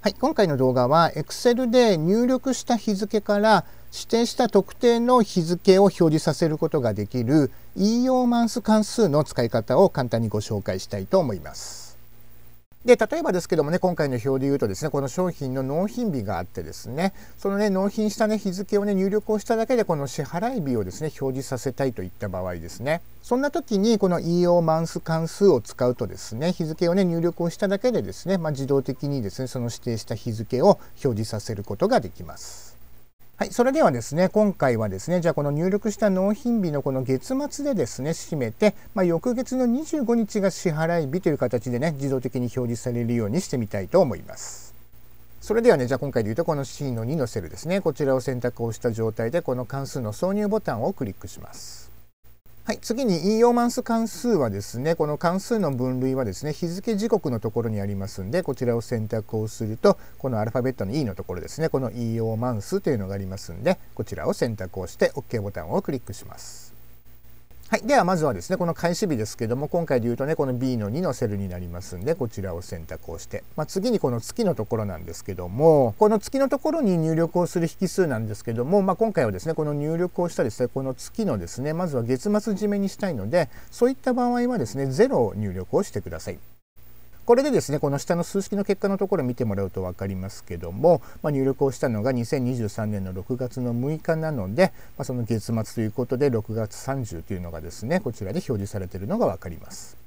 はい、今回の動画は Excel で入力した日付から指定した特定の日付を表示させることができる EO マンス関数の使い方を簡単にご紹介したいと思います。で例えばですけどもね今回の表で言うとですねこの商品の納品日があってですねそのね納品したね日付をね入力をしただけでこの支払い日をですね表示させたいといった場合ですねそんな時にこの EO マンス関数を使うとですね日付をね入力をしただけでですね、まあ、自動的にですねその指定した日付を表示させることができます。はい、それではですね、今回はですね、じゃあこの入力した納品日のこの月末でですね、締めて、まあ、翌月の25日が支払い日という形でね、自動的に表示されるようにしてみたいと思います。それではね、じゃあ今回で言うとこの C の2のセルですね、こちらを選択をした状態で、この関数の挿入ボタンをクリックします。はい、次に引用マンス関数はですねこの関数の分類はですね日付時刻のところにありますんでこちらを選択をするとこのアルファベットの E のところですねこの eo マンスというのがありますんでこちらを選択をして OK ボタンをクリックします。はい、ではまずはですねこの開始日ですけども今回で言うとねこの B の2のセルになりますんでこちらを選択をして、まあ、次にこの月のところなんですけどもこの月のところに入力をする引数なんですけども、まあ、今回はですねこの入力をしたですねこの月のですねまずは月末締めにしたいのでそういった場合はですね0を入力をしてください。これでですねこの下の数式の結果のところ見てもらうと分かりますけども、まあ、入力をしたのが2023年の6月の6日なので、まあ、その月末ということで6月30というのがですねこちらで表示されているのが分かります。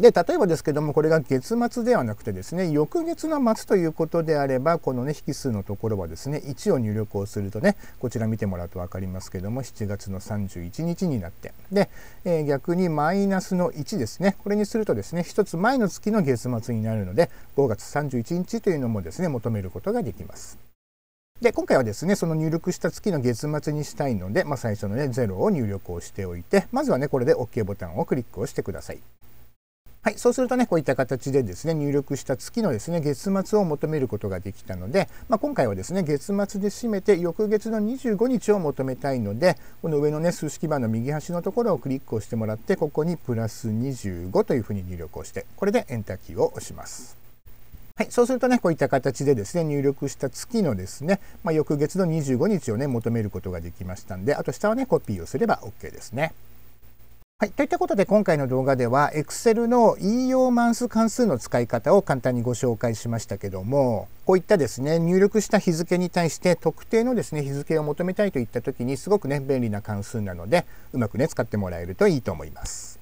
で例えばですけどもこれが月末ではなくてですね翌月の末ということであればこのね引数のところはですね1を入力をするとねこちら見てもらうと分かりますけども7月の31日になってで、えー、逆にマイナスの1ですねこれにするとですね1つ前の月の月末になるので5月31日というのもですね求めることができます。で今回はですねその入力した月の月末にしたいので、まあ、最初のね0を入力をしておいてまずはねこれで OK ボタンをクリックをしてください。はい、そうするとね、こういった形でですね、入力した月のですね、月末を求めることができたので、まあ、今回はですね、月末で締めて、翌月の25日を求めたいので、この上のね、数式バーの右端のところをクリックをしてもらって、ここにプラス25というふうに入力をして、これでエンターキーを押します。はい、そうするとね、こういった形でですね、入力した月のですね、まあ、翌月の25日をね、求めることができましたんで、あと下はね、コピーをすれば OK ですね。はい、といったことで今回の動画では Excel の引用マンス関数の使い方を簡単にご紹介しましたけどもこういったですね入力した日付に対して特定のですね日付を求めたいといった時にすごくね便利な関数なのでうまくね使ってもらえるといいと思います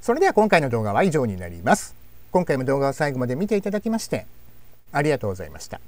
それでは今回の動画は以上になります今回も動画を最後まで見ていただきましてありがとうございました